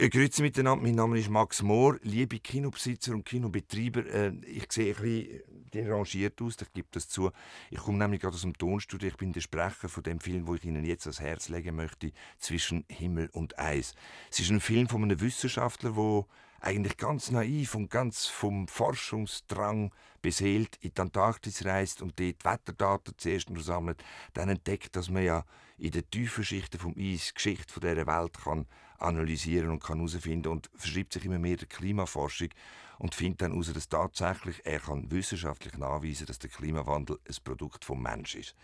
Äh, grüezi miteinander, mein Name ist Max Mohr. Liebe Kinobesitzer und Kinobetreiber, äh, ich sehe ein bisschen äh, derangiert aus, ich gebe das zu. Ich komme nämlich gerade aus dem Tonstudio, ich bin der Sprecher von dem Film, wo ich Ihnen jetzt ans Herz legen möchte, «Zwischen Himmel und Eis». Es ist ein Film von einem Wissenschaftler, der eigentlich ganz naiv und ganz vom Forschungsdrang beseelt in die Antarktis reist und dort die Wetterdaten zuerst nur sammelt, dann entdeckt, dass man ja in den tiefen Schichten vom Eis die Geschichte von dieser Welt kann analysieren und kann herausfinden und verschreibt sich immer mehr der Klimaforschung und findet dann heraus, dass tatsächlich er kann wissenschaftlich nachweisen, dass der Klimawandel ein Produkt vom Mensch ist.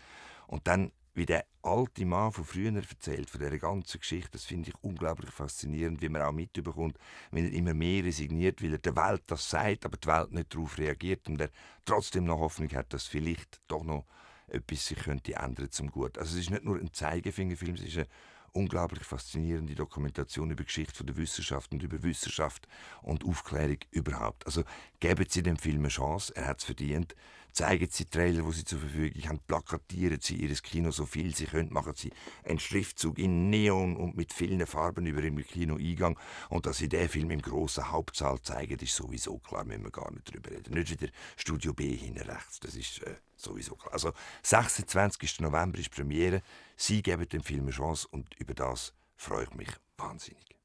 Und dann wie der alte Mann von früher erzählt, von dieser ganzen Geschichte, das finde ich unglaublich faszinierend, wie man auch mitbekommt, wenn er immer mehr resigniert, weil er der Welt das sagt, aber die Welt nicht darauf reagiert und er trotzdem noch Hoffnung hat, dass vielleicht doch noch etwas sich könnte ändern zum Gut. Also es ist nicht nur ein Zeigefingerfilm, es ist eine unglaublich faszinierende Dokumentation über Geschichte von der Wissenschaft und über Wissenschaft und Aufklärung überhaupt. Also geben Sie dem Film eine Chance, er hat es verdient. Zeigen Sie Trailer, die Sie zur Verfügung haben, plakatieren Sie ihres Kino so viel Sie können, machen Sie einen Schriftzug in Neon und mit vielen Farben über dem Kinoeingang. Und dass Sie den Film im grossen Hauptsaal zeigen, ist sowieso klar, müssen wir gar nicht drüber reden. Nicht wieder Studio B hinten rechts, das ist äh, sowieso klar. Also 26. November ist Premiere. Sie geben dem Film eine Chance und über das freue ich mich wahnsinnig.